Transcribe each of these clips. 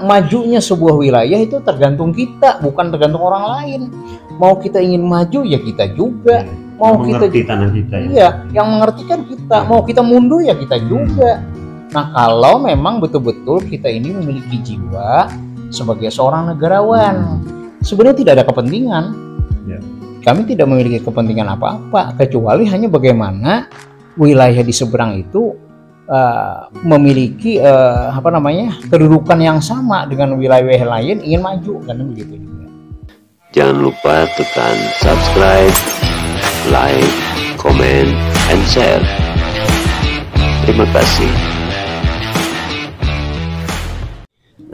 majunya sebuah wilayah itu tergantung kita, bukan tergantung orang lain. Mau kita ingin maju ya kita juga. Ya, mau kita tanah kita ya. Iya, yang mengerti kan kita. Iya. Mau kita mundur ya kita hmm. juga. Nah, kalau memang betul-betul kita ini memiliki jiwa sebagai seorang negarawan, hmm. sebenarnya tidak ada kepentingan. Ya. Kami tidak memiliki kepentingan apa-apa kecuali hanya bagaimana wilayah di seberang itu Eh, memiliki uh, apa namanya kedudukan yang sama dengan wilayah lain ingin maju kan begitu juga. Jangan lupa tekan subscribe, like, comment, and share. Terima kasih.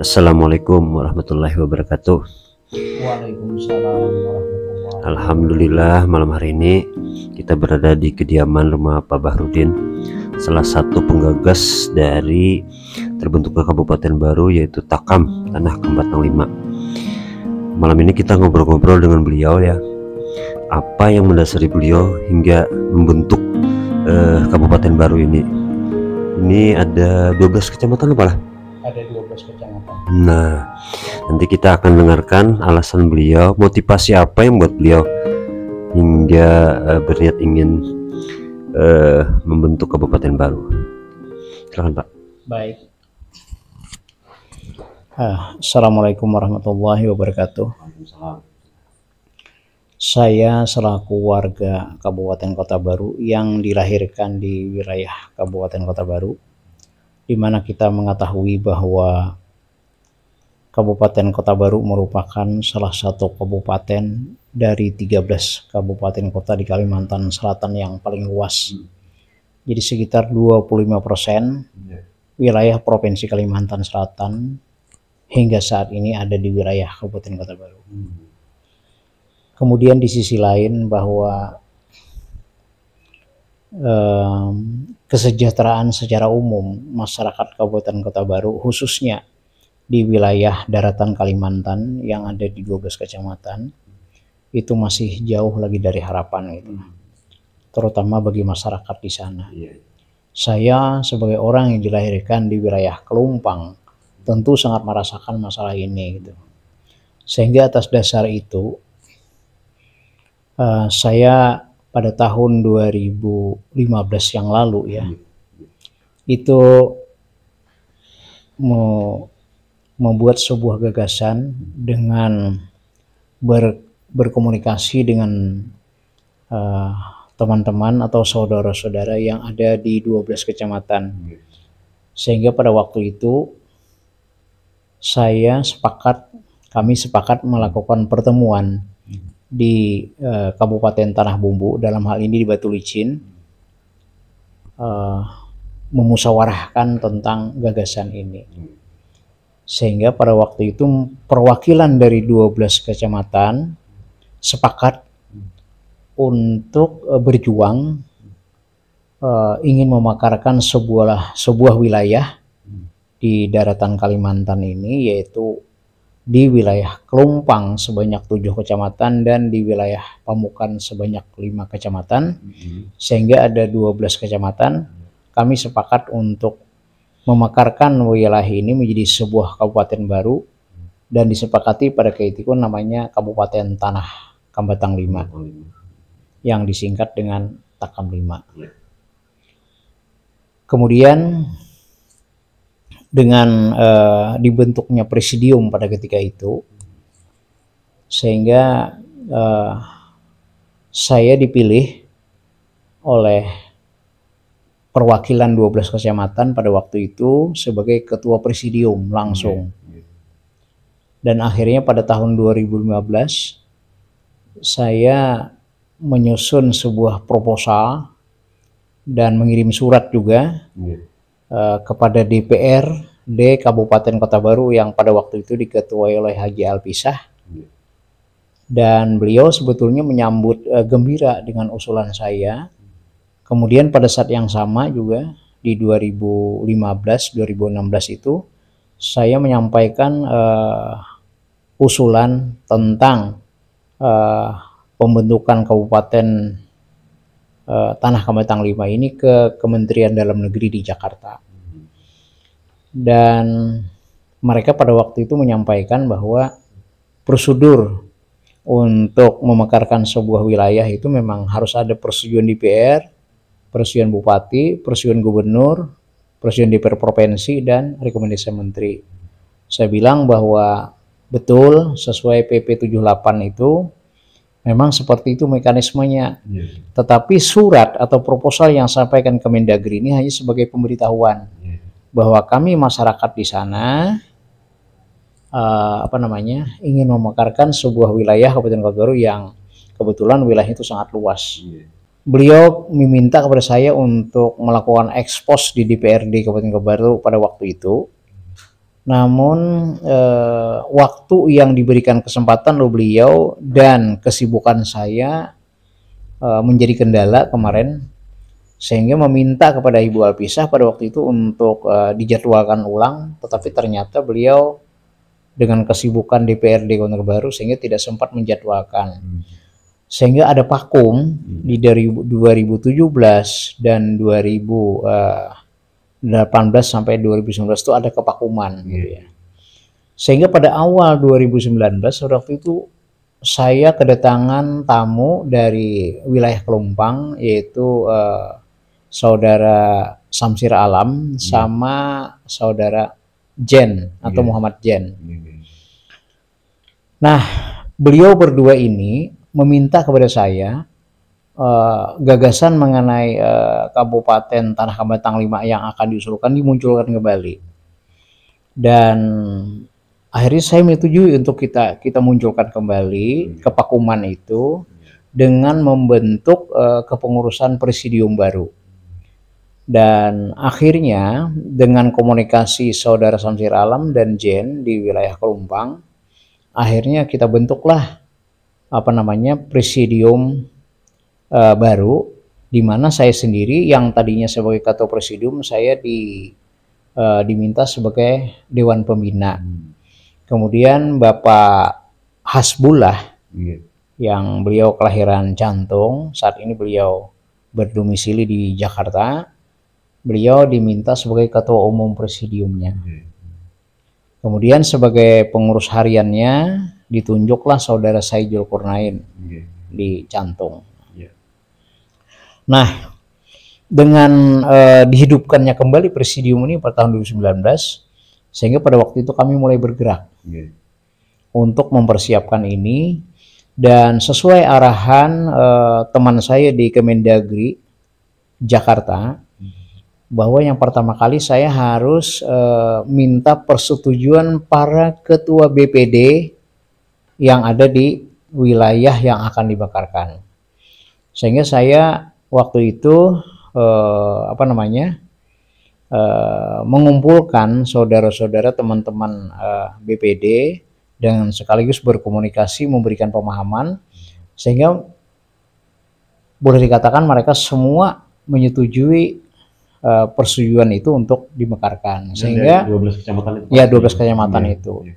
Assalamualaikum warahmatullahi wabarakatuh. Waalaikumsalam Alhamdulillah malam hari ini kita berada di kediaman rumah Pak Bahrudin salah satu penggagas dari terbentuknya kabupaten baru yaitu Takam Tanah Kembatang 5 malam ini kita ngobrol-ngobrol dengan beliau ya apa yang mendasari beliau hingga membentuk uh, kabupaten baru ini ini ada 12 kecamatan apa lah? ada 12 kecamatan nah nanti kita akan dengarkan alasan beliau motivasi apa yang buat beliau hingga uh, berniat ingin uh, membentuk kabupaten baru. Silakan Pak. Baik. Ah, Assalamualaikum warahmatullahi wabarakatuh. Saya selaku warga Kabupaten Kota Baru yang dilahirkan di wilayah Kabupaten Kota Baru, di mana kita mengetahui bahwa Kabupaten Kota Baru merupakan salah satu kabupaten dari 13 kabupaten kota di Kalimantan Selatan yang paling luas. Hmm. Jadi sekitar 25 persen iya. wilayah Provinsi Kalimantan Selatan hingga saat ini ada di wilayah Kabupaten Kota Baru. Hmm. Kemudian di sisi lain bahwa um, kesejahteraan secara umum masyarakat Kabupaten Kota Baru khususnya di wilayah daratan Kalimantan yang ada di 12 kecamatan itu masih jauh lagi dari harapan itu, Hmm. Terutama bagi masyarakat di sana. Yeah. Saya sebagai orang yang dilahirkan di wilayah Kelumpang tentu sangat merasakan masalah ini gitu. Sehingga atas dasar itu uh, saya pada tahun 2015 yang lalu ya. Iya. Itu mau membuat sebuah gagasan dengan ber berkomunikasi dengan eh, teman-teman uh, atau saudara-saudara yang ada di 12 kecamatan. Sehingga pada waktu itu saya sepakat kami sepakat melakukan pertemuan di uh, Kabupaten Tanah Bumbu dalam hal ini di Batu Licin uh, eh, memusawarahkan tentang gagasan ini. Sehingga pada waktu itu perwakilan dari 12 kecamatan sepakat untuk eh, berjuang eh, ingin memakarkan sebuah sebuah wilayah di daratan Kalimantan ini yaitu di wilayah Kelumpang sebanyak tujuh kecamatan dan di wilayah Pamukan sebanyak lima kecamatan mm-hmm. sehingga ada 12 kecamatan kami sepakat untuk memakarkan wilayah ini menjadi sebuah kabupaten baru dan disepakati pada ketika namanya Kabupaten Tanah Kambatang 5 yang disingkat dengan Takam 5. Iya. Kemudian dengan uh, dibentuknya presidium pada ketika itu sehingga uh, saya dipilih oleh perwakilan 12 kecamatan pada waktu itu sebagai ketua presidium langsung. Iya, iya. Dan akhirnya pada tahun 2015 saya menyusun sebuah proposal dan mengirim surat juga uh, kepada DPR D Kabupaten Kota Baru yang pada waktu itu diketuai oleh Haji Alpisah iya. dan beliau sebetulnya menyambut uh, gembira dengan usulan saya kemudian pada saat yang sama juga di 2015 2016 itu saya menyampaikan uh, usulan tentang uh, pembentukan Kabupaten uh, Tanah Kemetang 5 ini ke Kementerian Dalam Negeri di Jakarta. Dan mereka pada waktu itu menyampaikan bahwa prosedur untuk memekarkan sebuah wilayah itu memang harus ada persetujuan DPR, persetujuan bupati, persetujuan gubernur, persetujuan DPR provinsi dan rekomendasi menteri. Saya bilang bahwa Betul, sesuai PP 78 itu memang seperti itu mekanismenya. Iya. Tetapi surat atau proposal yang sampaikan ke Mendagri ini hanya sebagai pemberitahuan iya. bahwa kami masyarakat di sana uh, apa namanya ingin memekarkan sebuah wilayah Kabupaten Kogoro yang kebetulan wilayah itu sangat luas. Iya. Beliau meminta kepada saya untuk melakukan ekspos di DPRD Kabupaten Kebaru pada waktu itu namun eh, waktu yang diberikan kesempatan lo beliau dan kesibukan saya eh, menjadi kendala kemarin sehingga meminta kepada Ibu Alpisah pada waktu itu untuk eh, dijadwalkan ulang tetapi ternyata beliau dengan kesibukan DPRD Kota Baru sehingga tidak sempat menjadwalkan hmm. sehingga ada pakum hmm. di dari 2017 dan 2000 eh, 18 sampai 2019 itu ada kepakuman yeah. gitu iya. ya. Sehingga pada awal 2019 waktu itu saya kedatangan tamu dari wilayah Kelumpang yaitu uh, saudara Samsir Alam yeah. sama saudara Jen atau yeah. Muhammad Jen. Yeah. Iya. Nah, beliau berdua ini meminta kepada saya Eh, gagasan mengenai uh, kabupaten Tanah Kabupaten 5 yang akan diusulkan dimunculkan kembali. Dan akhirnya saya menyetujui untuk kita kita munculkan kembali hmm. kepakuman itu hmm. dengan membentuk uh, kepengurusan presidium baru. Dan akhirnya dengan komunikasi saudara Samsir Alam dan Jen di wilayah Kelumpang, akhirnya kita bentuklah apa namanya presidium uh, baru di mana saya sendiri yang tadinya sebagai ketua presidium saya di uh, diminta sebagai dewan pembina. Hmm. Kemudian Bapak Hasbullah yeah. yang beliau kelahiran jantung, saat ini beliau berdomisili di Jakarta. Beliau diminta sebagai ketua umum presidiumnya. Hmm. Kemudian sebagai pengurus hariannya ditunjuklah saudara saya Julkurnain yeah. di Cantung Nah, dengan eh, dihidupkannya kembali presidium ini pada tahun 2019, sehingga pada waktu itu kami mulai bergerak yeah. untuk mempersiapkan ini dan sesuai arahan eh, teman saya di Kemendagri Jakarta hmm. bahwa yang pertama kali saya harus eh, minta persetujuan para ketua BPD yang ada di wilayah yang akan dibakarkan. Sehingga saya waktu itu eh, apa namanya eh, mengumpulkan saudara-saudara teman-teman eh, BPD dengan sekaligus berkomunikasi memberikan pemahaman sehingga boleh dikatakan mereka semua menyetujui uh, persetujuan itu untuk dimekarkan sehingga ya, 12 kecamatan itu ya 12 kecamatan ya, itu iya.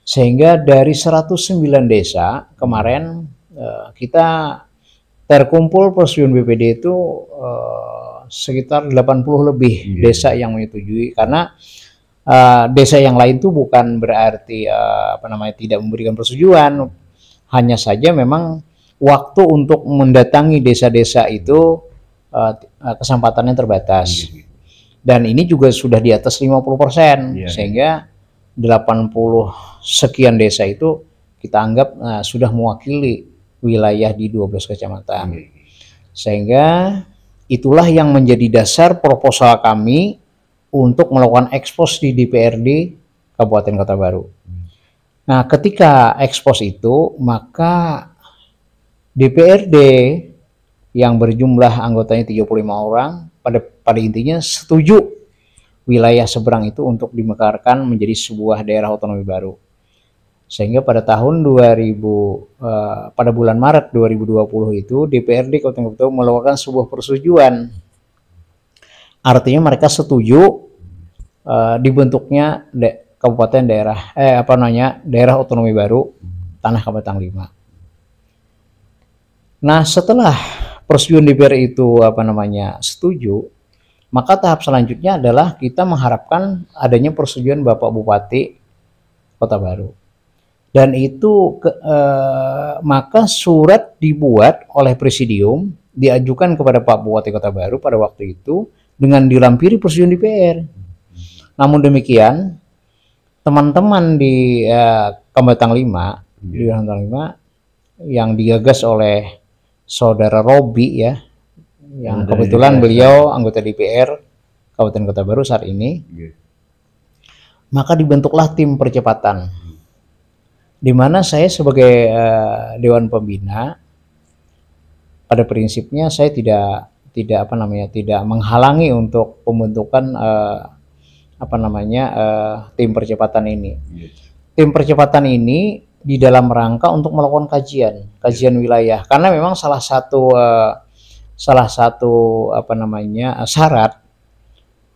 sehingga dari 109 desa kemarin eh, kita terkumpul persetujuan BPD itu eh, sekitar 80 lebih yeah. desa yang menyetujui karena eh, desa yang lain itu bukan berarti eh, apa namanya tidak memberikan persetujuan hanya saja memang waktu untuk mendatangi desa-desa itu eh, eh kesempatannya terbatas yeah. Iya. dan ini juga sudah di atas 50% yeah. Iya, iya. sehingga 80 sekian desa itu kita anggap nah, sudah mewakili wilayah di 12 kecamatan. Hmm. Sehingga itulah yang menjadi dasar proposal kami untuk melakukan ekspos di DPRD Kabupaten Kota Baru. Hmm. Nah, ketika ekspos itu, maka DPRD yang berjumlah anggotanya 35 orang pada pada intinya setuju wilayah seberang itu untuk dimekarkan menjadi sebuah daerah otonomi baru. Sehingga pada tahun 2000 uh, eh, pada bulan Maret 2020 itu DPRD kota Kota melakukan sebuah persetujuan. Artinya mereka setuju uh, dibentuknya de, kabupaten daerah eh apa namanya daerah otonomi baru Tanah kabupaten 5. Nah, setelah persetujuan DPR itu apa namanya setuju, maka tahap selanjutnya adalah kita mengharapkan adanya persetujuan Bapak Bupati Kota Baru dan itu ke, eh, maka surat dibuat oleh presidium diajukan kepada Pak Bupati Kota Baru pada waktu itu dengan dilampiri persetujuan DPR. Namun demikian teman-teman di eh, Kembatang 5 di iya. Kabupaten 5 yang digagas oleh saudara Robi ya yang kebetulan beliau anggota DPR Kabupaten Kota Baru saat ini. Iya. Maka dibentuklah tim percepatan di mana saya sebagai uh, dewan pembina pada prinsipnya saya tidak tidak apa namanya tidak menghalangi untuk pembentukan uh, apa namanya uh, tim percepatan ini. Yes. Iya. Tim percepatan ini di dalam rangka untuk melakukan kajian, kajian wilayah. Karena memang salah satu uh, salah satu apa namanya syarat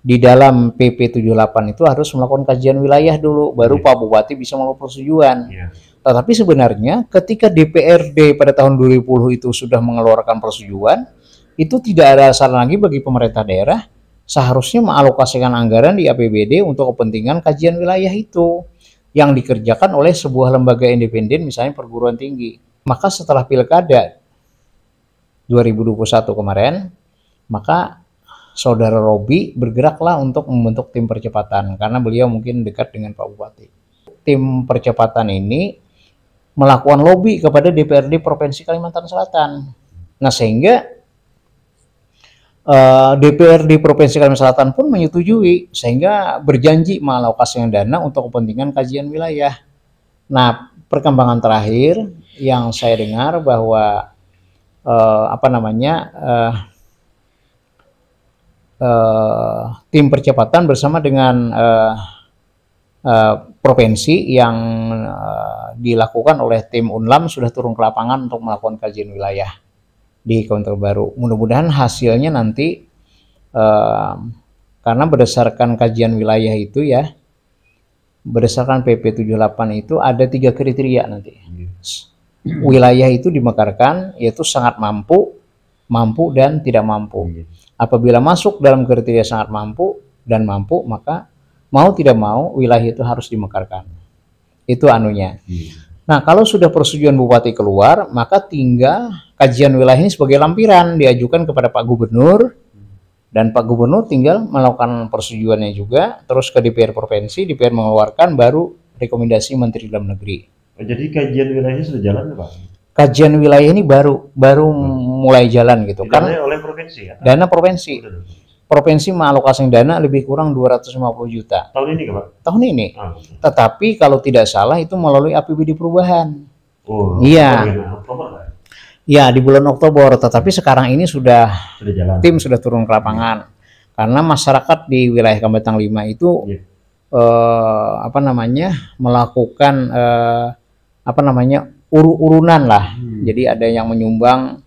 di dalam PP 78 itu harus melakukan kajian wilayah dulu baru yeah. Pak Bupati bisa melakukan persetujuan. Yeah. Tetapi sebenarnya ketika DPRD pada tahun 2010 itu sudah mengeluarkan persetujuan, itu tidak ada asal lagi bagi pemerintah daerah seharusnya mengalokasikan anggaran di APBD untuk kepentingan kajian wilayah itu yang dikerjakan oleh sebuah lembaga independen misalnya perguruan tinggi. Maka setelah Pilkada 2021 kemarin, maka saudara Robi bergeraklah untuk membentuk tim percepatan karena beliau mungkin dekat dengan Pak Bupati. Tim percepatan ini melakukan lobby kepada DPRD Provinsi Kalimantan Selatan. Nah sehingga DPRD eh, Provinsi Kalimantan Selatan pun menyetujui sehingga berjanji mengalokasikan dana untuk kepentingan kajian wilayah. Nah perkembangan terakhir yang saya dengar bahwa uh, apa namanya uh, uh, tim percepatan bersama dengan uh, uh, provinsi yang uh, dilakukan oleh tim Unlam sudah turun ke lapangan untuk melakukan kajian wilayah di kontrol Baru. Mudah-mudahan hasilnya nanti uh, karena berdasarkan kajian wilayah itu ya berdasarkan PP 78 itu ada tiga kriteria nanti. Yes. Wilayah itu dimekarkan yaitu sangat mampu, mampu dan tidak mampu. Yes Apabila masuk dalam kriteria sangat mampu dan mampu, maka mau tidak mau wilayah itu harus dimekarkan. Itu anunya. Hmm. Nah, kalau sudah persetujuan bupati keluar, maka tinggal kajian wilayah ini sebagai lampiran diajukan kepada Pak Gubernur dan Pak Gubernur tinggal melakukan persetujuannya juga, terus ke DPR provinsi, DPR mengeluarkan baru rekomendasi Menteri Dalam Negeri. Oh, jadi kajian wilayahnya sudah jalan, Pak? Kajian wilayah ini baru baru hmm. mulai jalan gitu. Karena oleh provinsi ya? Dana provinsi. Provinsi mengalokasikan dana lebih kurang 250 juta. Tahun ini, Pak? Tahun ini. Ah. Tetapi kalau tidak salah itu melalui APBD perubahan. Oh, iya. Iya, di bulan Oktober, tetapi sekarang ini sudah, sudah jalan. tim sudah turun ke lapangan. Ya. Karena masyarakat di wilayah Kambetang 5 itu ya. eh, apa namanya? melakukan eh, apa namanya? uru-urunan lah. Hmm. Jadi ada yang menyumbang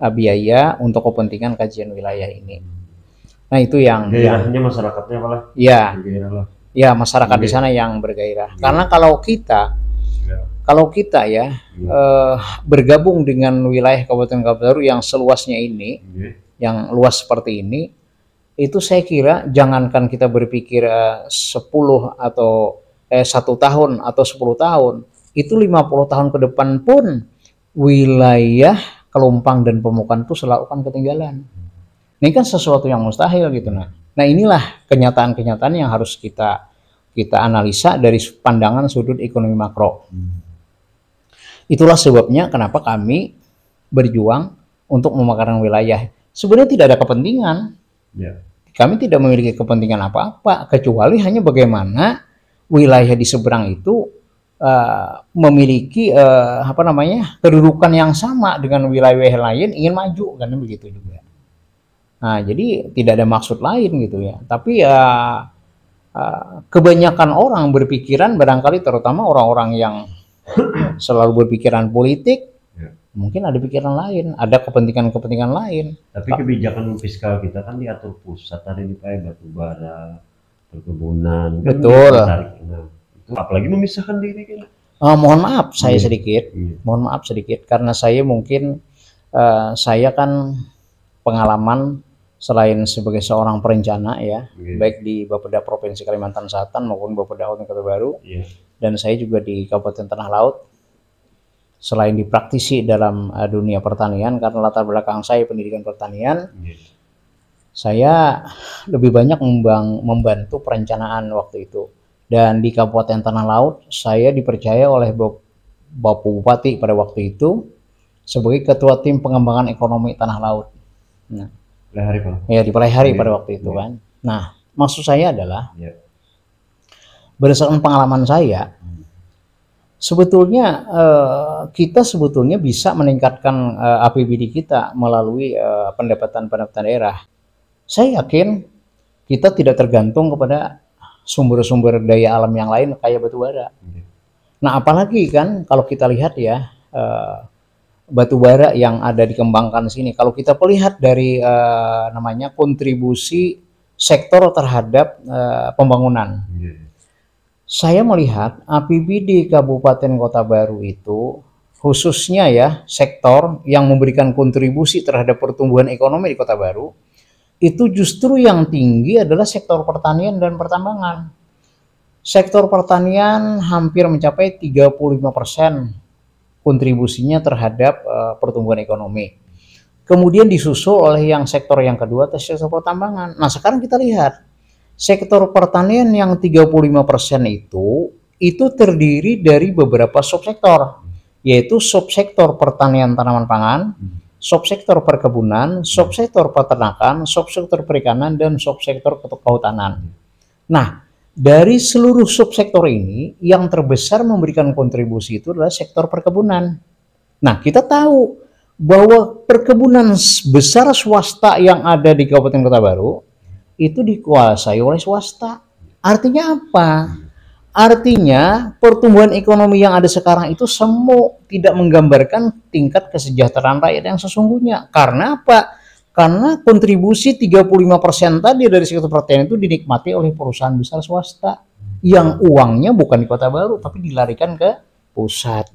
Eh, biaya untuk kepentingan kajian wilayah ini. Nah itu yang gairahnya yang, masyarakatnya malah. Iya. Ya masyarakat Gaya. di iya. sana yang bergairah. Gaya. Karena kalau kita Gaya. kalau kita ya iya. eh, bergabung dengan wilayah Kabupaten Kabupaten yang seluasnya ini, iya. yang luas seperti ini, itu saya kira jangankan kita berpikir eh, 10 atau eh, satu tahun atau 10 tahun, itu 50 tahun ke depan pun wilayah kelompang dan pemukan itu selalu kan ketinggalan. Ini kan sesuatu yang mustahil gitu nah. Nah inilah kenyataan-kenyataan yang harus kita kita analisa dari pandangan sudut ekonomi makro. Hmm. Itulah sebabnya kenapa kami berjuang untuk memekarkan wilayah. Sebenarnya tidak ada kepentingan. Yeah. Kami tidak memiliki kepentingan apa-apa kecuali hanya bagaimana wilayah di seberang itu uh, memiliki uh, apa namanya kedudukan yang sama dengan wilayah lain ingin maju kan begitu juga. Nah jadi tidak ada maksud lain gitu ya. Tapi uh, uh, kebanyakan orang berpikiran barangkali terutama orang-orang yang selalu berpikiran politik ya. mungkin ada pikiran lain, ada kepentingan-kepentingan lain. Tapi kebijakan fiskal kita kan diatur pusat, ada di Batu Bara, perkebunan. Kan Betul. Kan apalagi memisahkan diri kan uh, mohon maaf saya hmm. sedikit hmm. mohon maaf sedikit karena saya mungkin uh, saya kan pengalaman selain sebagai seorang perencana ya hmm. baik di Bapeda Provinsi Kalimantan Selatan maupun Bapeda Kota Baru dan saya juga di Kabupaten Tanah Laut selain dipraktisi dalam uh, dunia pertanian karena latar belakang saya pendidikan pertanian saya lebih banyak membang membantu perencanaan waktu itu dan di Kabupaten Tanah Laut, saya dipercaya oleh Bapak Bupati pada waktu itu sebagai Ketua Tim Pengembangan Ekonomi Tanah Laut. Nah, hari Pak? Ya, di hari pada iya. waktu itu ya. kan. Nah, maksud saya adalah ya. berdasarkan pengalaman saya, sebetulnya eh, kita sebetulnya bisa meningkatkan eh, APBD kita melalui eh, pendapatan-pendapatan daerah. Saya yakin kita tidak tergantung kepada sumber-sumber daya alam yang lain kayak batu bara. Iya. Nah, apalagi kan kalau kita lihat ya uh, batu bara yang ada dikembangkan sini. Kalau kita melihat dari uh, namanya kontribusi sektor terhadap uh, pembangunan. Iya. Saya melihat APBD Kabupaten Kota Baru itu khususnya ya sektor yang memberikan kontribusi terhadap pertumbuhan ekonomi di Kota Baru itu justru yang tinggi adalah sektor pertanian dan pertambangan. Sektor pertanian hampir mencapai 35% kontribusinya terhadap uh, pertumbuhan ekonomi. Kemudian disusul oleh yang sektor yang kedua atau sektor pertambangan. Nah, sekarang kita lihat sektor pertanian yang 35% itu itu terdiri dari beberapa subsektor, yaitu subsektor pertanian tanaman pangan, hmm subsektor perkebunan, hmm. subsektor peternakan, subsektor perikanan, dan subsektor kehutanan. Nah, dari seluruh subsektor ini, yang terbesar memberikan kontribusi itu adalah sektor perkebunan. Nah, kita tahu bahwa perkebunan besar swasta yang ada di Kabupaten Kota Baru itu dikuasai oleh swasta. Artinya apa? Artinya, pertumbuhan ekonomi yang ada sekarang itu semu tidak menggambarkan tingkat kesejahteraan rakyat yang sesungguhnya. Karena apa? Karena kontribusi 35% tadi dari sektor pertanian itu dinikmati oleh perusahaan besar swasta yang uangnya bukan di Kota Baru tapi dilarikan ke pusat.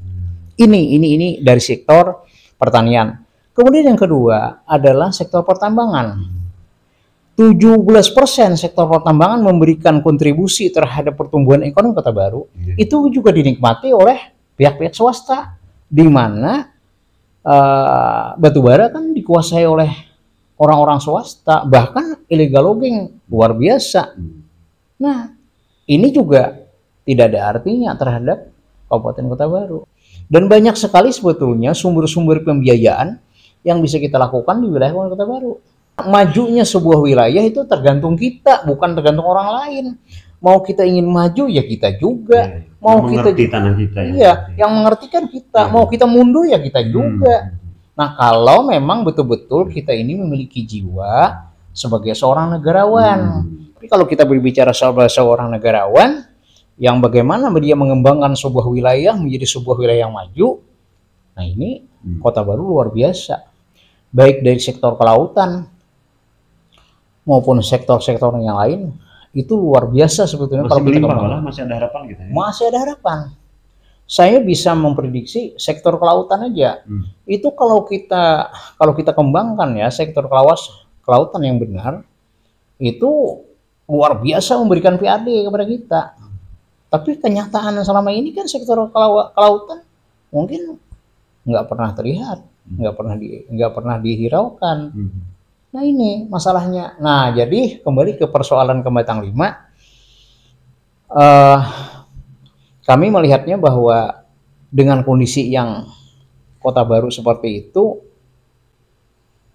Ini ini ini dari sektor pertanian. Kemudian yang kedua adalah sektor pertambangan. 17% sektor pertambangan memberikan kontribusi terhadap pertumbuhan ekonomi Kota Baru, yeah. itu juga dinikmati oleh pihak-pihak swasta di mana uh, eh, batubara kan dikuasai oleh orang-orang swasta, bahkan illegal logging luar biasa. Hmm. Nah, ini juga tidak ada artinya terhadap Kabupaten Kota Baru. Dan banyak sekali sebetulnya sumber-sumber pembiayaan yang bisa kita lakukan di wilayah Kota Baru majunya sebuah wilayah itu tergantung kita, bukan tergantung orang lain. Mau kita ingin maju ya kita juga. Ya, mau kita mengerti tanah kita ya. Iya, yang mengerti kan kita. Ya. Mau kita mundur ya kita hmm. juga. Hmm. Nah, kalau memang betul-betul kita ini memiliki jiwa sebagai seorang negarawan. Hmm. Tapi kalau kita berbicara soal seorang negarawan yang bagaimana dia mengembangkan sebuah wilayah menjadi sebuah wilayah yang maju. Nah, ini hmm. Kota Baru luar biasa. Baik dari sektor kelautan, maupun sektor-sektor yang lain itu luar biasa sebetulnya masih kalau kita malah masih ada harapan gitu ya? masih ada harapan saya bisa memprediksi sektor kelautan aja hmm. itu kalau kita kalau kita kembangkan ya sektor kelawas kelautan yang benar itu luar biasa memberikan PAD kepada kita tapi kenyataan selama ini kan sektor kelautan mungkin nggak pernah terlihat hmm. nggak pernah di nggak pernah dihiraukan hmm Nah ini masalahnya. Nah jadi kembali ke persoalan kembatang lima, uh, kami melihatnya bahwa dengan kondisi yang kota baru seperti itu,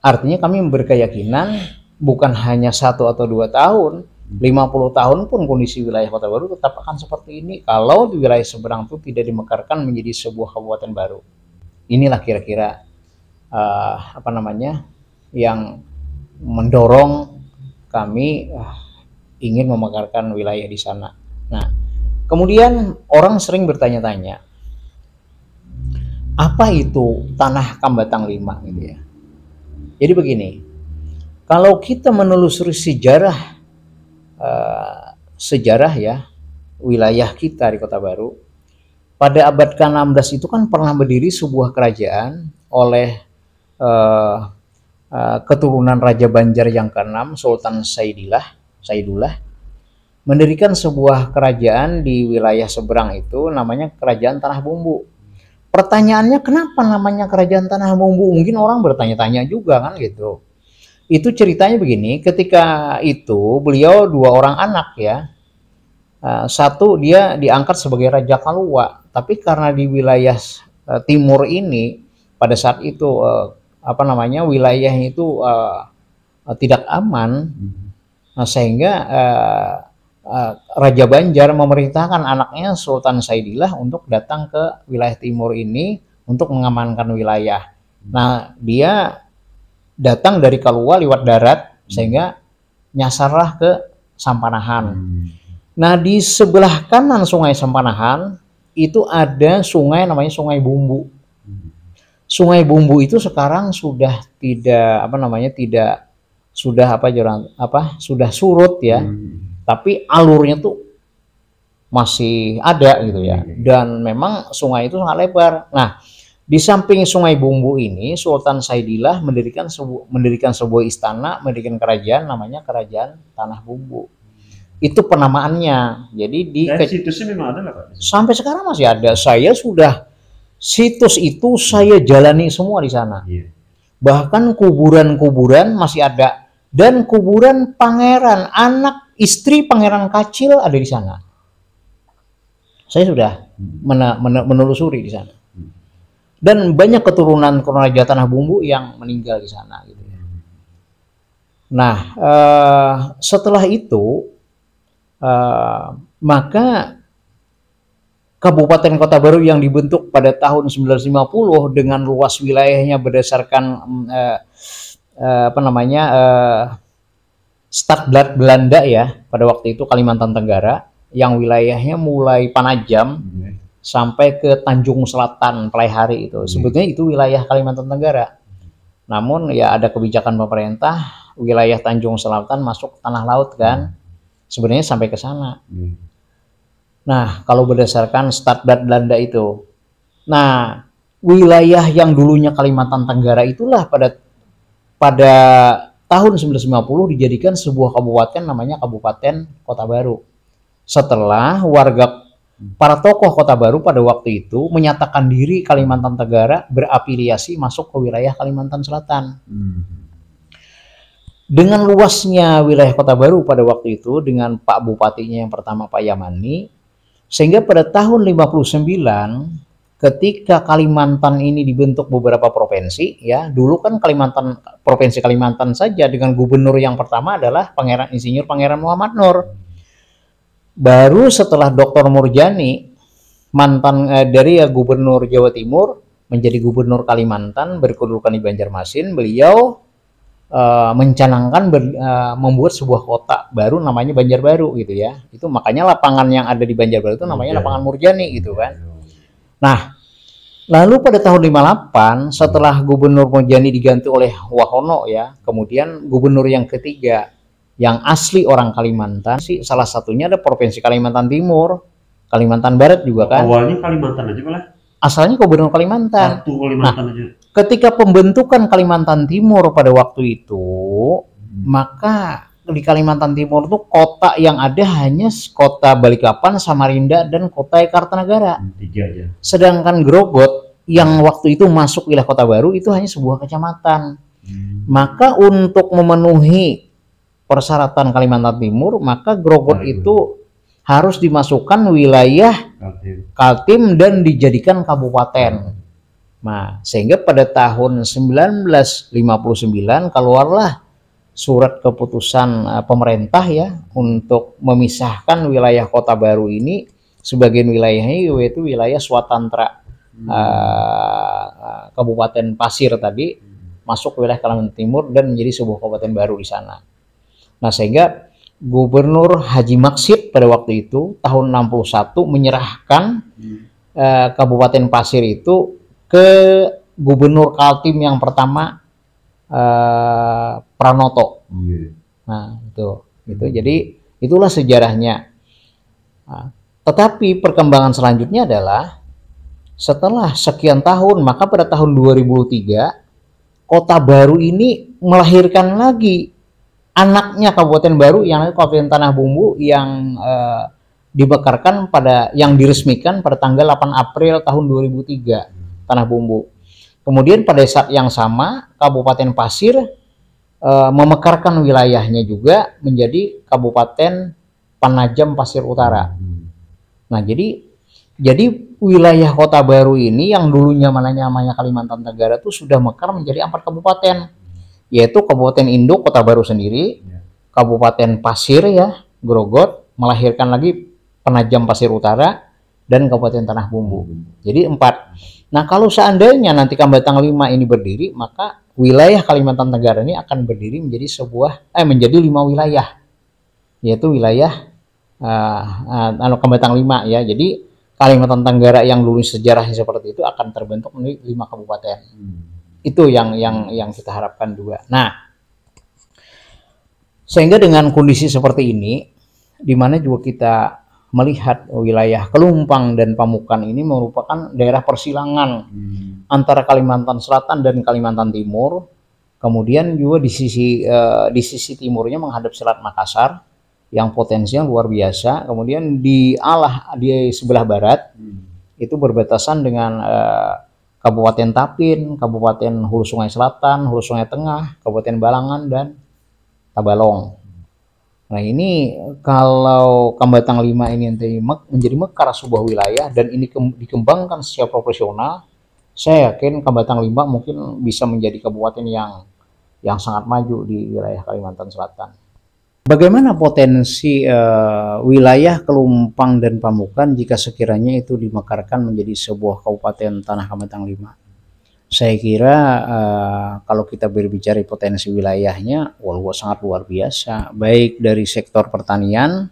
artinya kami berkeyakinan bukan hanya satu atau dua tahun, 50 tahun pun kondisi wilayah kota baru tetap akan seperti ini kalau di wilayah seberang itu tidak dimekarkan menjadi sebuah kabupaten baru. Inilah kira-kira uh, apa namanya yang mendorong kami uh, ingin memekarkan wilayah di sana. Nah, kemudian orang sering bertanya-tanya, apa itu tanah Kambatang Lima gitu ya. Jadi begini, kalau kita menelusuri sejarah uh, sejarah ya wilayah kita di Kota Baru, pada abad ke-16 itu kan pernah berdiri sebuah kerajaan oleh uh, Eh, keturunan Raja Banjar yang keenam Sultan Saidillah Saidullah mendirikan sebuah kerajaan di wilayah seberang itu namanya Kerajaan Tanah Bumbu. Pertanyaannya kenapa namanya Kerajaan Tanah Bumbu? Mungkin orang bertanya-tanya juga kan gitu. Itu ceritanya begini, ketika itu beliau dua orang anak ya. Eh, satu dia diangkat sebagai Raja Kalua, tapi karena di wilayah eh, timur ini pada saat itu apa namanya wilayah itu uh, tidak aman hmm. nah, sehingga uh, uh, Raja Banjar memerintahkan anaknya Sultan Saidillah untuk datang ke wilayah timur ini untuk mengamankan wilayah. Hmm. Nah, dia datang dari Kalua lewat darat hmm. sehingga nyasarlah ke Sampanahan. Nah, di sebelah kanan Sungai Sampanahan itu ada sungai namanya Sungai Bumbu. Sungai Bumbu itu sekarang sudah tidak apa namanya tidak sudah apa jurang apa sudah surut ya. Hmm. Tapi alurnya tuh masih ada gitu ya. Hmm. Dan memang sungai itu sangat lebar. Nah, di samping Sungai Bumbu ini, Sultan Saidillah mendirikan sebu mendirikan sebuah istana, mendirikan kerajaan namanya Kerajaan Tanah Bumbu. Itu penamaannya. Jadi di Dan sih memang ada Sampai sekarang masih ada. Saya sudah situs itu saya jalani semua di sana. Iya. Bahkan kuburan-kuburan masih ada dan kuburan pangeran anak istri pangeran kacil ada di sana. Saya sudah hmm. mena, men menelusuri di sana. Hmm. Dan banyak keturunan kerajaan Tanah Bumbu yang meninggal di sana. Gitu ya. Nah, eh, setelah itu, eh, maka kabupaten kota baru yang dibentuk pada tahun 1950 dengan luas wilayahnya berdasarkan mm, eh, eh, apa namanya eh, Stadblad Belanda ya pada waktu itu Kalimantan Tenggara yang wilayahnya mulai Panajam hmm. sampai ke Tanjung Selatan Pelaihari itu hmm. sebetulnya itu wilayah Kalimantan Tenggara namun ya ada kebijakan pemerintah wilayah Tanjung Selatan masuk tanah laut kan hmm. sebenarnya sampai ke sana hmm Nah, kalau berdasarkan standar Belanda itu. Nah, wilayah yang dulunya Kalimantan Tenggara itulah pada pada tahun 1950 dijadikan sebuah kabupaten namanya Kabupaten Kota Baru. Setelah warga para tokoh Kota Baru pada waktu itu menyatakan diri Kalimantan Tenggara berafiliasi masuk ke wilayah Kalimantan Selatan. Hmm dengan luasnya wilayah Kota Baru pada waktu itu dengan Pak Bupatinya yang pertama Pak Yamani sehingga pada tahun 59 ketika Kalimantan ini dibentuk beberapa provinsi ya, dulu kan Kalimantan provinsi Kalimantan saja dengan gubernur yang pertama adalah Pangeran Insinyur Pangeran Muhammad Nur. Baru setelah Dr. Murjani mantan eh, dari ya, gubernur Jawa Timur menjadi gubernur Kalimantan berkedudukan di Banjarmasin, beliau Eh, mencanangkan ber, uh, membuat sebuah kota baru namanya Banjarbaru gitu ya. Itu makanya lapangan yang ada di Banjarbaru itu namanya Murjani. Iya. lapangan Murjani gitu kan. Iya. Nah, lalu pada tahun 58 setelah Gubernur Murjani diganti oleh Wahono ya, kemudian gubernur yang ketiga yang asli orang Kalimantan sih salah satunya ada Provinsi Kalimantan Timur, Kalimantan Barat juga kan. Awalnya Kalimantan aja malah asalnya Gubernur Kalimantan. Satu Kalimantan nah, aja. Ketika pembentukan Kalimantan Timur pada waktu itu, hmm. maka di Kalimantan Timur itu kota yang ada hanya kota Balikpapan, Samarinda dan kota Kartanegara. Hmm, tiga aja. Sedangkan Grogot yang hmm. waktu itu masuk wilayah kota baru itu hanya sebuah kecamatan. Hmm. Maka untuk memenuhi persyaratan Kalimantan Timur, maka Grogot nah, itu harus dimasukkan wilayah Kaltim, dan dijadikan kabupaten. Nah, sehingga pada tahun 1959 keluarlah surat keputusan eh, pemerintah ya untuk memisahkan wilayah Kota Baru ini sebagian wilayahnya yaitu wilayah Swatantra hmm. uh, Kabupaten Pasir tadi hmm. masuk wilayah Kalimantan Timur dan menjadi sebuah kabupaten baru di sana. Nah, sehingga Gubernur Haji Maksid pada waktu itu tahun 61 menyerahkan hmm. eh, Kabupaten Pasir itu ke Gubernur Kaltim yang pertama eh, Pranoto. Hmm. Nah itu itu hmm. jadi itulah sejarahnya. Nah, tetapi perkembangan selanjutnya adalah setelah sekian tahun maka pada tahun 2003 kota baru ini melahirkan lagi anaknya Kabupaten Baru yang namanya Kabupaten Tanah Bumbu yang eh, dibekarkan pada yang diresmikan pada tanggal 8 April tahun 2003 Tanah Bumbu. Kemudian pada saat yang sama Kabupaten Pasir eh, memekarkan wilayahnya juga menjadi Kabupaten Panajam Pasir Utara. Nah, jadi jadi wilayah Kota Baru ini yang dulunya mana namanya Kalimantan Tenggara itu sudah mekar menjadi empat kabupaten yaitu Kabupaten Induk Kota Baru sendiri, ya. Kabupaten Pasir ya, Grogot melahirkan lagi Penajam Pasir Utara dan Kabupaten Tanah Bumbu. Hmm. Jadi empat. Nah kalau seandainya nanti Kambatang 5 ini berdiri, maka wilayah Kalimantan tenggara ini akan berdiri menjadi sebuah eh menjadi lima wilayah, yaitu wilayah uh, eh, eh, uh, anu Kambatang 5 ya. Jadi Kalimantan Tenggara yang dulu sejarahnya seperti itu akan terbentuk menjadi lima kabupaten. Hmm itu yang yang yang kita harapkan juga. Nah, sehingga dengan kondisi seperti ini, di mana juga kita melihat wilayah Kelumpang dan Pamukan ini merupakan daerah persilangan hmm. antara Kalimantan Selatan dan Kalimantan Timur. Kemudian juga di sisi uh, di sisi timurnya menghadap Selat Makassar yang potensial luar biasa. Kemudian di alah di sebelah barat hmm. itu berbatasan dengan uh, Kabupaten Tapin, Kabupaten Hulu Sungai Selatan, Hulu Sungai Tengah, Kabupaten Balangan dan Tabalong. Nah ini kalau Kambatang 5 ini menjadi mekar sebuah wilayah dan ini dikembangkan secara profesional, saya yakin Kambatang 5 mungkin bisa menjadi kabupaten yang yang sangat maju di wilayah Kalimantan Selatan. Bagaimana potensi uh, wilayah Kelumpang dan Pamukan jika sekiranya itu dimekarkan menjadi sebuah kabupaten tanah Kamatang 5? Saya kira uh, kalau kita berbicara potensi wilayahnya, wah wow, sangat luar biasa, baik dari sektor pertanian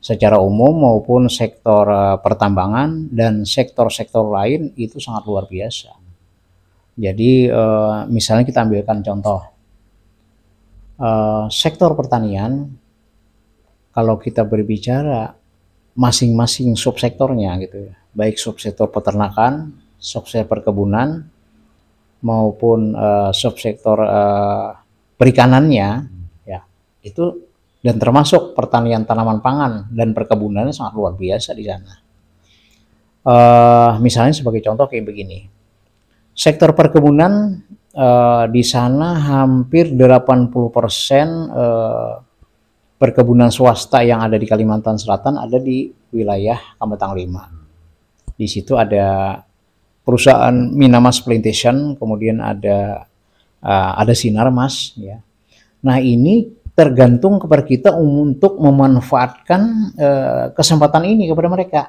secara umum maupun sektor uh, pertambangan dan sektor-sektor lain itu sangat luar biasa. Jadi uh, misalnya kita ambilkan contoh Eh, sektor pertanian kalau kita berbicara masing-masing subsektornya gitu ya, baik subsektor peternakan, subsektor perkebunan maupun uh, subsektor uh, perikanannya ya itu dan termasuk pertanian tanaman pangan dan perkebunannya sangat luar biasa di sana. Uh, misalnya sebagai contoh kayak begini, sektor perkebunan eh, di sana hampir 80% eh, perkebunan swasta yang ada di Kalimantan Selatan ada di wilayah Kamatang Lima. Di situ ada perusahaan Minamas Plantation, kemudian ada uh, ada Sinar Mas ya. Nah, ini tergantung kepada kita untuk memanfaatkan uh, kesempatan ini kepada mereka.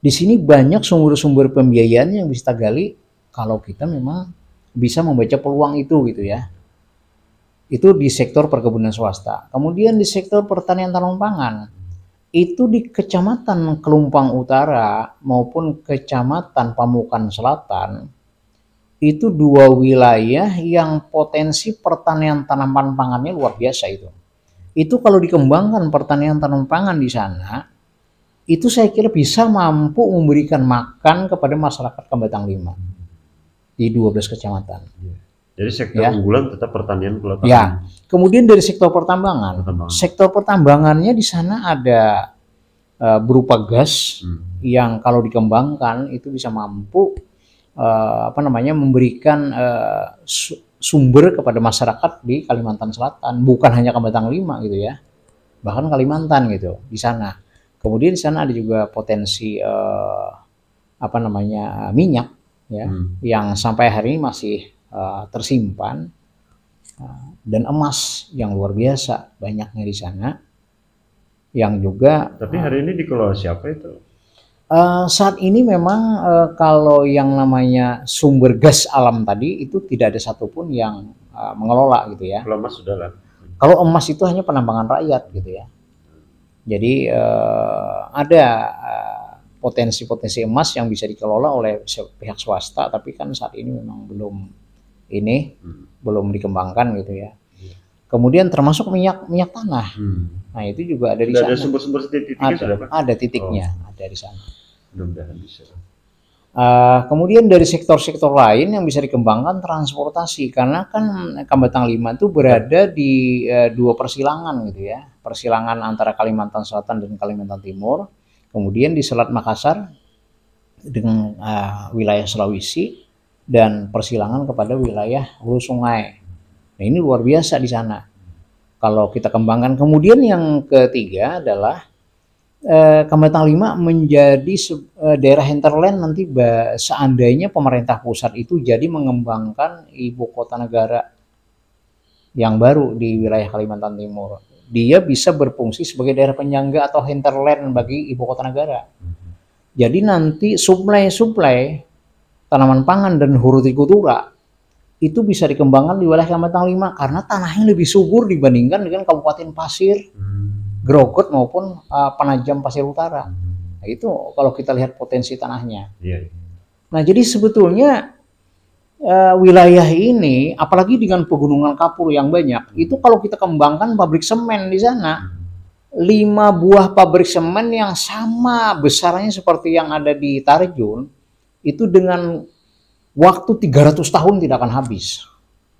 Di sini banyak sumber-sumber pembiayaan yang bisa kita gali kalau kita memang bisa membaca peluang itu gitu ya. Itu di sektor perkebunan swasta. Kemudian di sektor pertanian tanam pangan itu di Kecamatan Kelumpang Utara maupun Kecamatan Pamukan Selatan itu dua wilayah yang potensi pertanian tanaman pangannya luar biasa itu. Itu kalau dikembangkan pertanian tanam pangan di sana, itu saya kira bisa mampu memberikan makan kepada masyarakat Kembatang Lima di 12 kecamatan. Iya. Jadi sektor ya. unggulan tetap pertanian kelautan. Ya. Kemudian dari sektor pertambangan. pertambangan. Sektor pertambangannya di sana ada uh, berupa gas hmm. yang kalau dikembangkan itu bisa mampu uh, apa namanya memberikan uh, sumber kepada masyarakat di Kalimantan Selatan, bukan hanya Kabupaten Lima gitu ya. Bahkan Kalimantan gitu di sana. Kemudian di sana ada juga potensi uh, apa namanya minyak ya hmm. yang sampai hari ini masih uh, tersimpan uh, dan emas yang luar biasa banyaknya di sana yang juga tapi eh, hari ini dikelola siapa itu Uh, saat ini memang uh, kalau yang namanya sumber gas alam tadi itu tidak ada satupun yang uh, mengelola gitu ya. Kalau emas sudah lah. Kalau emas itu hanya penambangan rakyat gitu ya. Jadi uh, ada potensi-potensi emas yang bisa dikelola oleh pihak swasta tapi kan saat ini memang belum ini hmm. belum dikembangkan gitu ya. Iya. Kemudian termasuk minyak minyak tanah. Hmm. Nah, itu juga ada di sana. Ada sumber-sumber titiknya ada, sudah, Pak? Ada titiknya, oh. ada di sana. bisa. Uh, kemudian dari sektor-sektor lain yang bisa dikembangkan transportasi karena kan Kambatang lima itu berada di uh, dua persilangan gitu ya persilangan antara Kalimantan Selatan dan Kalimantan Timur Kemudian di Selat Makassar dengan uh, wilayah Sulawesi dan persilangan kepada wilayah hulu sungai. Nah, ini luar biasa di sana. Kalau kita kembangkan. Kemudian yang ketiga adalah eh, Kalimantan Lima menjadi eh, daerah hinterland nanti seandainya pemerintah pusat itu jadi mengembangkan ibu kota negara yang baru di wilayah Kalimantan Timur dia bisa berfungsi sebagai daerah penyangga atau hinterland bagi ibu kota negara. Jadi nanti suplai-suplai tanaman pangan dan hortikultura itu bisa dikembangkan di wilayah Kalimantan 5 karena tanahnya lebih subur dibandingkan dengan Kabupaten Pasir, hmm. Grogot maupun uh, Panajam Pasir Utara. Hmm. Nah, itu kalau kita lihat potensi tanahnya. Iya, iya. Nah, jadi sebetulnya uh, wilayah ini, apalagi dengan pegunungan kapur yang banyak, itu kalau kita kembangkan pabrik semen di sana, lima buah pabrik semen yang sama besarnya seperti yang ada di Tarjun, itu dengan waktu 300 tahun tidak akan habis.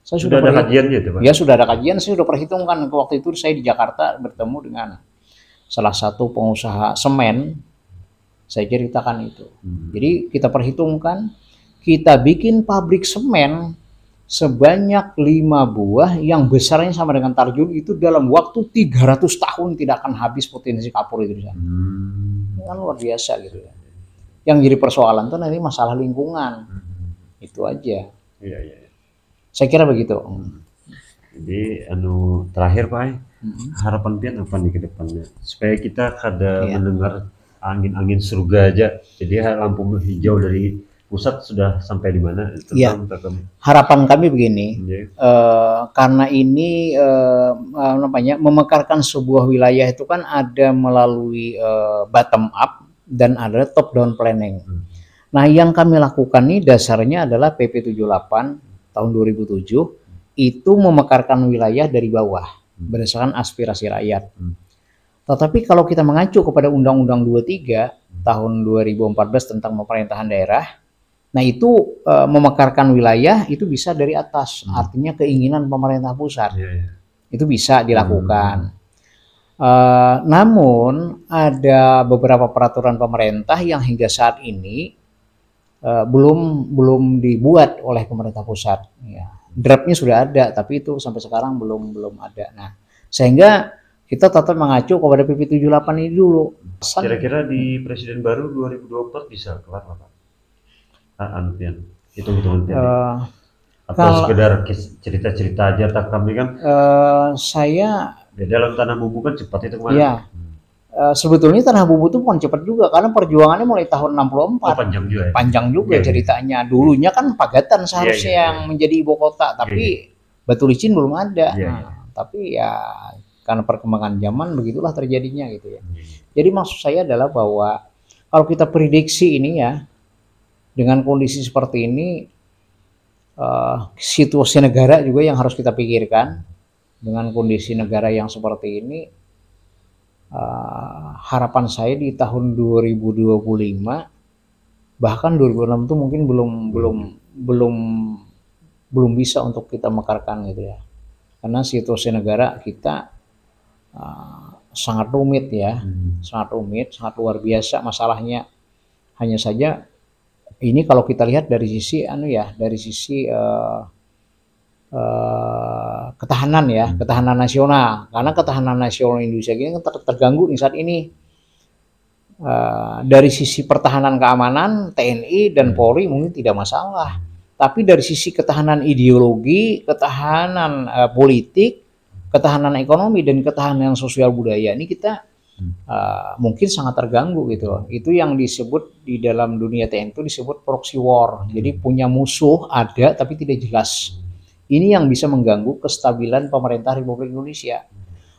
Saya sudah, sudah ada kajian ya, Pak? Ya, sudah ada kajian. Saya sudah perhitungkan. waktu itu saya di Jakarta bertemu dengan salah satu pengusaha semen. Saya ceritakan itu. Hmm. Jadi kita perhitungkan kita bikin pabrik semen sebanyak lima buah yang besarnya sama dengan tarjun itu dalam waktu 300 tahun tidak akan habis potensi kapur itu di Hmm. Ini kan luar biasa gitu ya. Yang jadi persoalan tuh nanti masalah lingkungan. Hmm. Itu aja. Iya, iya. iya. Saya kira begitu. Hmm. Jadi anu terakhir Pak, eh, hmm. harapan pian apa nih ke depannya? Supaya kita kada iya. mendengar angin-angin surga aja. Jadi lampu hijau dari pusat sudah sampai di mana? Ya. Harapan kami begini, yeah. Iya. uh, karena ini uh, namanya memekarkan sebuah wilayah itu kan ada melalui uh, bottom up dan ada top down planning. Hmm. Nah, yang kami lakukan ini dasarnya adalah PP 78 tahun 2007 itu memekarkan wilayah dari bawah hmm. berdasarkan aspirasi rakyat. Hmm. Tetapi kalau kita mengacu kepada Undang-Undang 23 hmm. tahun 2014 tentang pemerintahan daerah, Nah itu e, memekarkan wilayah itu bisa dari atas, hmm. artinya keinginan pemerintah pusat yeah, yeah. itu bisa dilakukan. Hmm. E, namun ada beberapa peraturan pemerintah yang hingga saat ini e, belum belum dibuat oleh pemerintah pusat. Ya. Draftnya sudah ada, tapi itu sampai sekarang belum belum ada. Nah sehingga kita tetap mengacu kepada PP 78 ini dulu. Kira-kira di presiden baru 2024 bisa kelar, Pak? pian ah, ah, itu betul uh, ya. eh, atau kalau, sekedar cerita-cerita aja tak kami kan uh, saya di dalam tanah bumbu kan cepat itu kemarin ya. Uh, sebetulnya tanah bumbu itu pun cepat juga karena perjuangannya mulai tahun 64 oh, panjang juga ya? panjang juga yeah, iya. ceritanya yeah. dulunya kan Pagatan iya, seharusnya yeah, yeah, yang menjadi ibu kota iya, tapi Batu Licin belum ada nah, tapi ya karena perkembangan zaman begitulah terjadinya gitu ya jadi maksud saya adalah bahwa kalau kita prediksi ini ya dengan kondisi seperti ini uh, situasi negara juga yang harus kita pikirkan dengan kondisi negara yang seperti ini uh, harapan saya di tahun 2025 bahkan 2006 itu mungkin belum belum belum belum bisa untuk kita mekarkan gitu ya karena situasi negara kita uh, sangat rumit ya hmm. sangat rumit sangat luar biasa masalahnya hanya saja ini kalau kita lihat dari sisi anu ya dari sisi uh, uh, ketahanan ya hmm. ketahanan nasional karena ketahanan nasional Indonesia ini kan ter terganggu nih saat ini uh, dari sisi pertahanan keamanan TNI dan hmm. Polri mungkin tidak masalah tapi dari sisi ketahanan ideologi ketahanan uh, politik ketahanan ekonomi dan ketahanan sosial budaya ini kita uh, mungkin sangat terganggu gitu loh. Itu yang disebut di dalam dunia TNI itu disebut proxy war. Jadi hmm. punya musuh ada tapi tidak jelas. Ini yang bisa mengganggu kestabilan pemerintah Republik Indonesia.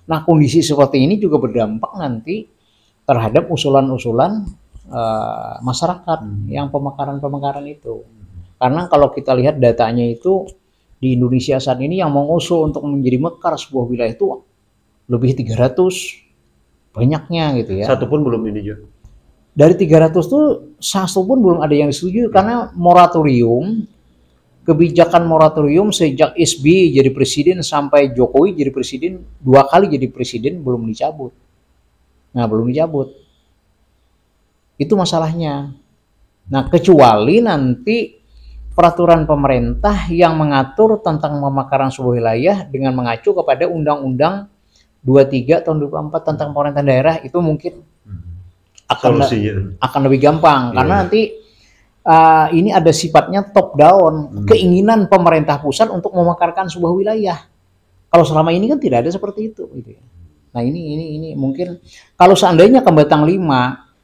Nah kondisi seperti ini juga berdampak nanti terhadap usulan-usulan uh, masyarakat hmm. yang pemekaran-pemekaran itu. Karena kalau kita lihat datanya itu di Indonesia saat ini yang mengusul untuk menjadi mekar sebuah wilayah itu lebih 300 banyaknya gitu ya. Satu pun belum ini juga. Dari 300 tuh satu pun belum ada yang setuju karena moratorium kebijakan moratorium sejak SB jadi presiden sampai Jokowi jadi presiden dua kali jadi presiden belum dicabut. Nah, belum dicabut. Itu masalahnya. Nah, kecuali nanti peraturan pemerintah yang mengatur tentang pemekaran sebuah wilayah dengan mengacu kepada undang-undang 23 tahun empat tentang pemerintahan daerah itu mungkin akan iya. akan lebih gampang yeah. karena nanti uh, ini ada sifatnya top down hmm. keinginan pemerintah pusat untuk memekarkan sebuah wilayah kalau selama ini kan tidak ada seperti itu gitu ya. Nah ini ini ini mungkin kalau seandainya Kembatang 5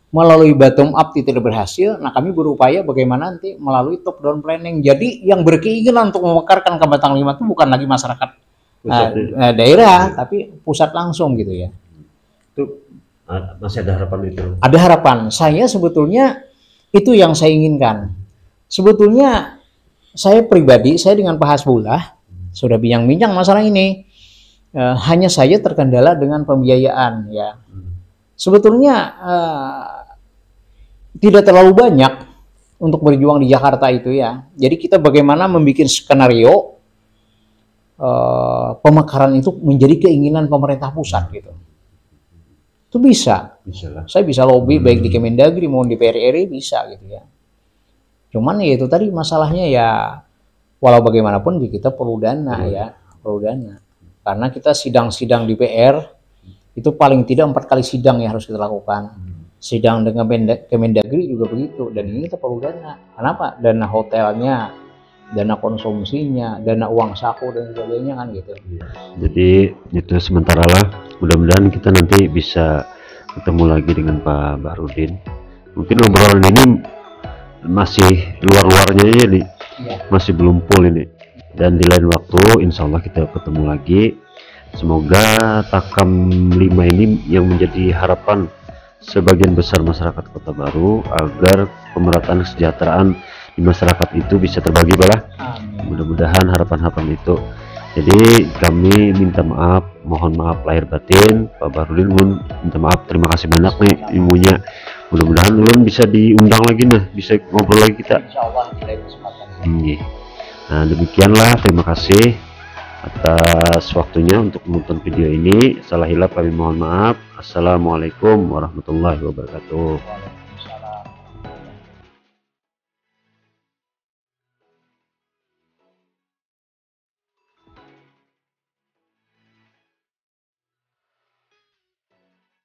melalui bottom up tidak berhasil, nah kami berupaya bagaimana nanti melalui top down planning. Jadi yang berkeinginan untuk memekarkan Kembatang 5 itu bukan lagi masyarakat pusat uh, daerah, tapi pusat langsung gitu ya. Itu ah, masih ada harapan itu. Ada harapan. Saya sebetulnya itu yang saya inginkan. Sebetulnya saya pribadi, saya dengan Pak Hasbullah sudah bincang-bincang masalah ini. Eh, hanya saya terkendala dengan pembiayaan ya. Sebetulnya eh, tidak terlalu banyak untuk berjuang di Jakarta itu ya. Jadi kita bagaimana membuat skenario uh, pemekaran itu menjadi keinginan pemerintah pusat gitu. Itu bisa. bisa lah. Saya bisa lobby hmm. baik di Kemendagri maupun di PRRI bisa gitu ya. Cuman ya itu tadi masalahnya ya walau bagaimanapun ya kita perlu dana hmm. ya, perlu dana. Karena kita sidang-sidang di PR itu paling tidak empat kali sidang yang harus kita lakukan. Hmm sidang dengan Kemendagri juga begitu dan ini kita perlu dana. Kenapa? Dana hotelnya, dana konsumsinya, dana uang saku dan sebagainya kan gitu. Iya. Jadi itu sementara lah. Mudah-mudahan kita nanti bisa ketemu lagi dengan Pak Barudin. Mungkin obrolan ini masih luar-luarnya ini ya. masih belum full ini. Dan di lain waktu, insya Allah kita ketemu lagi. Semoga Takam Lima ini yang menjadi harapan sebagian besar masyarakat Kota Baru agar pemerataan kesejahteraan di masyarakat itu bisa terbagi bala, mudah-mudahan harapan-harapan itu jadi kami minta maaf mohon maaf lahir batin Pak Barudin minta maaf terima kasih banyak nih ilmunya mudah-mudahan Ulun bisa diundang lagi nah bisa ngobrol lagi kita ini iya. nah demikianlah terima kasih atas waktunya untuk menonton video ini salah hilaf kami mohon maaf Assalamualaikum warahmatullahi wabarakatuh